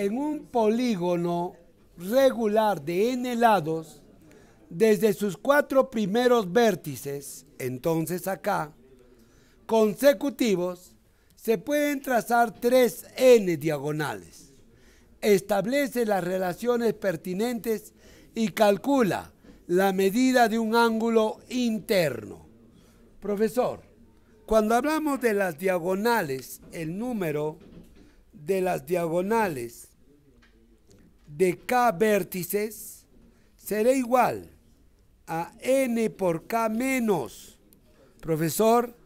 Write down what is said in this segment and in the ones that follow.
en un polígono regular de n lados, desde sus cuatro primeros vértices, entonces acá, consecutivos, se pueden trazar tres n diagonales. Establece las relaciones pertinentes y calcula la medida de un ángulo interno. Profesor, cuando hablamos de las diagonales, el número de las diagonales de k vértices será igual a n por k menos, profesor,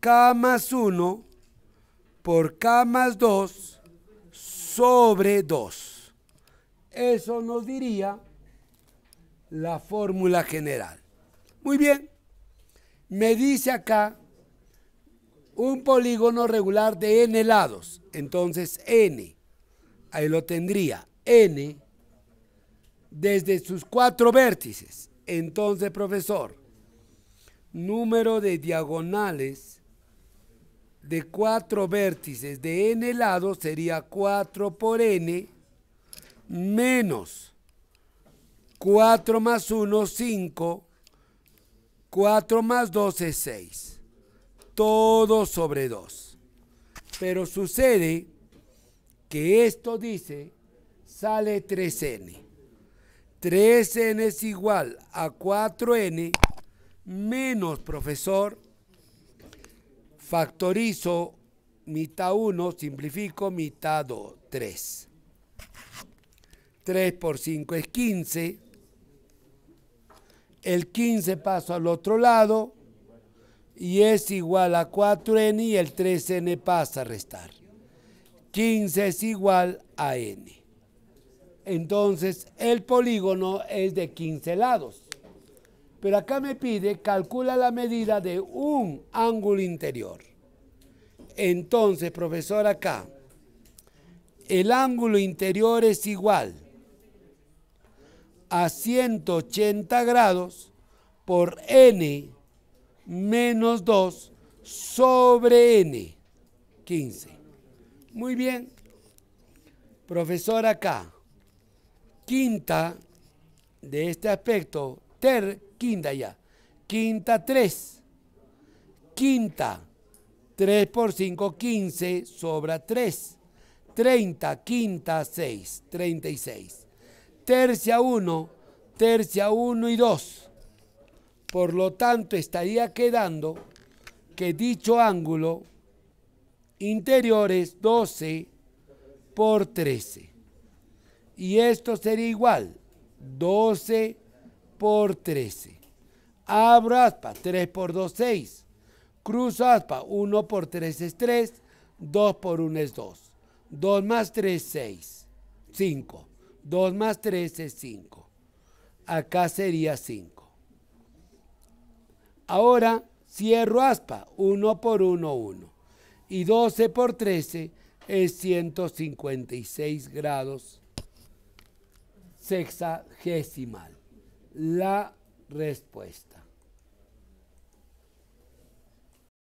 k más 1 por k más 2 sobre 2. Eso nos diría la fórmula general. Muy bien, me dice acá un polígono regular de n lados, entonces n, ahí lo tendría, n desde sus cuatro vértices. Entonces, profesor, número de diagonales de cuatro vértices de n lado sería 4 por n menos 4 más 1, 5, 4 más 2 es 6, todo sobre 2. Pero sucede que esto dice sale 3n. 3n es igual a 4n menos, profesor, factorizo mitad 1, simplifico mitad 2, 3. 3 por 5 es 15. El 15 paso al otro lado y es igual a 4n y el 3n pasa a restar. 15 es igual a n. Entonces, el polígono es de 15 lados. Pero acá me pide, calcula la medida de un ángulo interior. Entonces, profesor, acá, el ángulo interior es igual a 180 grados por n menos 2 sobre n, 15. Muy bien. Profesor, acá, quinta de este aspecto, ter, quinta ya, quinta 3, quinta 3 por 5, 15, sobra 3, 30, quinta 6, 36, tercia 1, tercia 1 y 2. Por lo tanto, estaría quedando que dicho ángulo interior es 12 por 13. Y esto sería igual, 12 por 13. Abro aspa, 3 por 2, 6. Cruzo aspa, 1 por 3 es 3, 2 por 1 es 2. 2 más 3 6, 5. 2 más 3 es 5. Acá sería 5. Ahora cierro aspa, 1 por 1, 1. Y 12 por 13 es 156 grados sexagesimal. La respuesta.